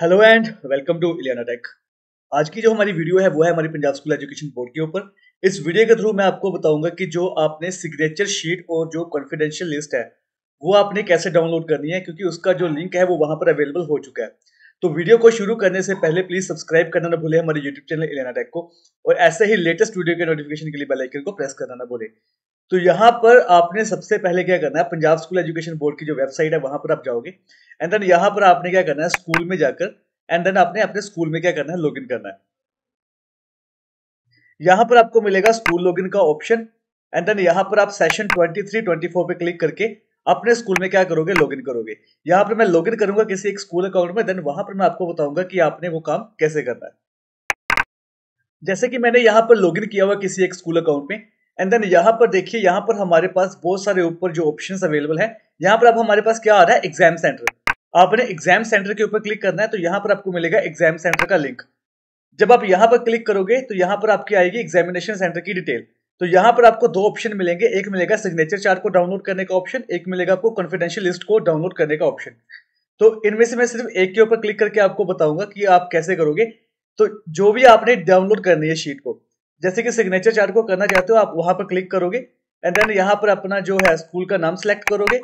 hello and welcome to Iliana tech आज की जो हमारी वीडियो है वो है हमारी पंजाब स्कूल एजुकेशन बोर्ड के ऊपर इस वीडियो के थ्रू मैं आपको बताऊंगा कि जो आपने सिग्नेचर शीट और जो कॉन्फिडेंशियल लिस्ट है वो आपने कैसे डाउनलोड करनी है क्योंकि उसका जो लिंक है वो वहां पर अवेलेबल हो चुका है तो वीडियो को शुरू करने से पहले प्लीज सब्सक्राइब करना ना भूले हमारे यूट्यूब चैनल इलेना टेक को और ऐसे ही लेटेस्ट वीडियो के नोटिफिकेशन के लिए बेलाइकन को प्रेस करना ना भूले तो यहाँ पर आपने सबसे पहले क्या करना है पंजाब स्कूल एजुकेशन बोर्ड की जो वेबसाइट है वहां पर आप जाओगे एंड देन यहां पर आपने क्या करना है स्कूल में जाकर एंड देन आपने अपने स्कूल में क्या करना है लॉगिन करना है यहाँ पर आपको मिलेगा स्कूल लॉगिन का ऑप्शन एंड देन यहाँ पर आप सेशन 23, 24 पे क्लिक करके अपने स्कूल में क्या करोगे लॉगिन करोगे यहाँ पर मैं लॉगिन करूंगा किसी एक स्कूल अकाउंट में देन वहां पर मैं आपको बताऊंगा कि आपने वो काम कैसे करना है जैसे कि मैंने यहां पर लॉगिन किया हुआ किसी एक स्कूल अकाउंट में एंड देन यहां पर देखिए यहां पर हमारे पास बहुत सारे ऊपर जो ऑप्शन अवेलेबल है यहां पर अब हमारे पास क्या आ रहा है एग्जाम सेंटर आपने एग्जाम सेंटर के ऊपर क्लिक करना है तो यहां पर आपको मिलेगा एग्जाम सेंटर का लिंक जब आप यहाँ पर क्लिक करोगे तो यहां पर आपकी आएगी एग्जामिनेशन सेंटर की डिटेल तो यहाँ पर आपको दो ऑप्शन मिलेंगे एक मिलेगा सिग्नेचर चार्ट को डाउनलोड करने का ऑप्शन एक मिलेगा आपको कॉन्फिडेंशियल लिस्ट को डाउनलोड करने का ऑप्शन तो इनमें से मैं सिर्फ एक के ऊपर क्लिक करके आपको बताऊंगा कि आप कैसे करोगे तो जो भी आपने डाउनलोड करनी है शीट को जैसे कि सिग्नेचर चार्ट को करना चाहते हो आप वहां पर क्लिक करोगे एंड देन यहाँ पर अपना जो है स्कूल का नाम सेलेक्ट करोगे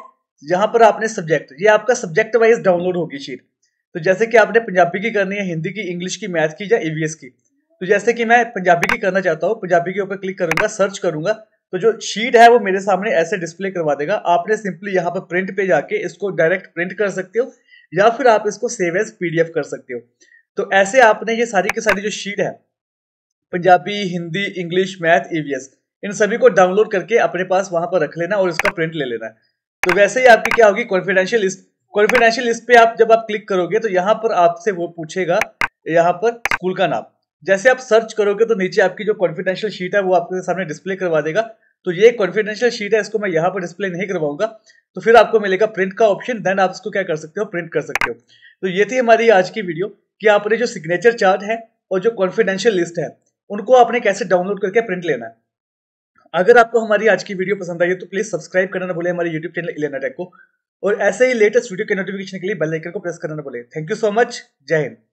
यहाँ पर आपने सब्जेक्ट ये आपका सब्जेक्ट वाइज डाउनलोड होगी शीट तो जैसे कि आपने पंजाबी की करनी है हिंदी की इंग्लिश की मैथ की या ईवीएस की तो जैसे कि मैं पंजाबी की करना चाहता हूँ पंजाबी के ऊपर क्लिक करूंगा सर्च करूंगा तो जो शीट है वो मेरे सामने ऐसे डिस्प्ले करवा देगा आपने सिंपली यहाँ पर प्रिंट पे जाके इसको डायरेक्ट प्रिंट कर सकते हो या फिर आप इसको सेव एज पीडीएफ कर सकते हो तो ऐसे आपने ये सारी की सारी जो शीट है Punjabi Hindi English math EVS इन सभी को डाउनलोड करके अपने पास वहां पर रख लेना और इसका प्रिंट ले लेना है तो वैसे ही आपकी क्या होगी कॉन्फिडेंशियल लिस्ट कॉन्फिडेंशियल लिस्ट पे आप जब आप क्लिक करोगे तो यहाँ पर आपसे वो पूछेगा यहाँ पर स्कूल का नाम जैसे आप सर्च करोगे तो नीचे आपकी जो कॉन्फिडेंशियल शीट है वो आपके सामने डिस्प्ले करवा देगा तो ये कॉन्फिडेंशियल शीट है इसको मैं यहाँ पर डिस्प्ले नहीं करवाऊंगा तो फिर आपको मिलेगा प्रिंट का ऑप्शन देन आप इसको क्या कर सकते हो प्रिंट कर सकते हो तो ये थी हमारी आज की वीडियो कि आपने जो सिग्नेचर चार्ट है और जो कॉन्फिडेंशियल लिस्ट है उनको आपने कैसे डाउनलोड करके प्रिंट लेना है अगर आपको हमारी आज की वीडियो पसंद आई है तो प्लीज सब्सक्राइब करना ना भूलें हमारे यूट्यूब चैनल इलेना टेक को और ऐसे ही लेटेस्ट वीडियो के नोटिफिकेशन के लिए बेल आइकन को प्रेस करना ना भूलें थैंक यू सो मच जय हिंद